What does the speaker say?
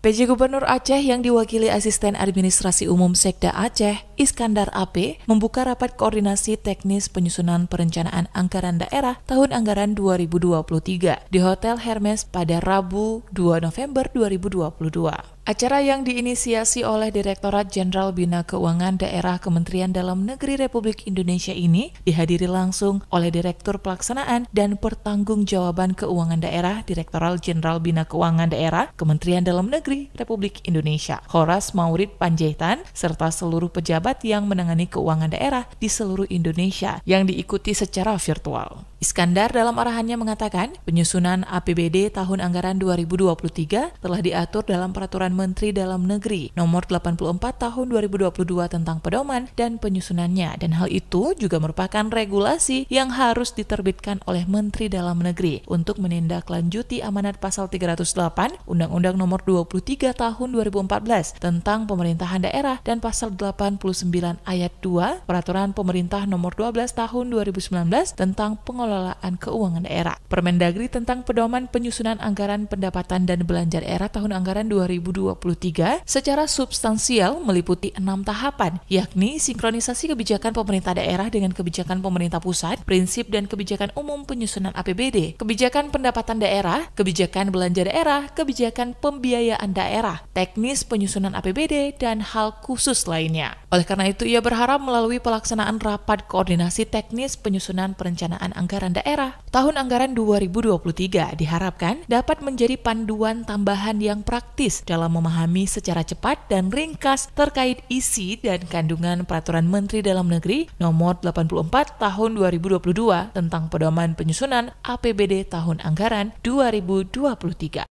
PJ Gubernur Aceh yang diwakili Asisten Administrasi Umum Sekda Aceh, Iskandar AP, membuka rapat koordinasi teknis penyusunan perencanaan anggaran daerah tahun anggaran 2023 di Hotel Hermes pada Rabu 2 November 2022. Acara yang diinisiasi oleh Direktorat Jenderal Bina Keuangan Daerah Kementerian Dalam Negeri Republik Indonesia ini dihadiri langsung oleh Direktur Pelaksanaan dan Pertanggungjawaban Keuangan Daerah Direktoral Jenderal Bina Keuangan Daerah Kementerian Dalam Negeri Republik Indonesia, Horas Maurid Panjaitan, serta seluruh pejabat yang menangani keuangan daerah di seluruh Indonesia yang diikuti secara virtual. Iskandar dalam arahannya mengatakan, penyusunan APBD tahun anggaran 2023 telah diatur dalam Peraturan Menteri Dalam Negeri Nomor 84 Tahun 2022 tentang pedoman dan penyusunannya dan hal itu juga merupakan regulasi yang harus diterbitkan oleh Menteri Dalam Negeri untuk menindaklanjuti amanat pasal 308 Undang-Undang Nomor 23 Tahun 2014 tentang Pemerintahan Daerah dan pasal 89 ayat 2 Peraturan Pemerintah Nomor 12 Tahun 2019 tentang pengelolaan pengelolaan keuangan daerah. Permendagri tentang pedoman penyusunan anggaran pendapatan dan belanja daerah tahun anggaran 2023 secara substansial meliputi enam tahapan, yakni sinkronisasi kebijakan pemerintah daerah dengan kebijakan pemerintah pusat, prinsip dan kebijakan umum penyusunan APBD, kebijakan pendapatan daerah, kebijakan belanja daerah, kebijakan pembiayaan daerah, teknis penyusunan APBD, dan hal khusus lainnya. Oleh karena itu, ia berharap melalui pelaksanaan rapat koordinasi teknis penyusunan perencanaan anggaran anggaran daerah tahun anggaran 2023 diharapkan dapat menjadi panduan tambahan yang praktis dalam memahami secara cepat dan ringkas terkait isi dan kandungan peraturan Menteri Dalam Negeri nomor 84 tahun 2022 tentang pedoman penyusunan APBD tahun anggaran 2023.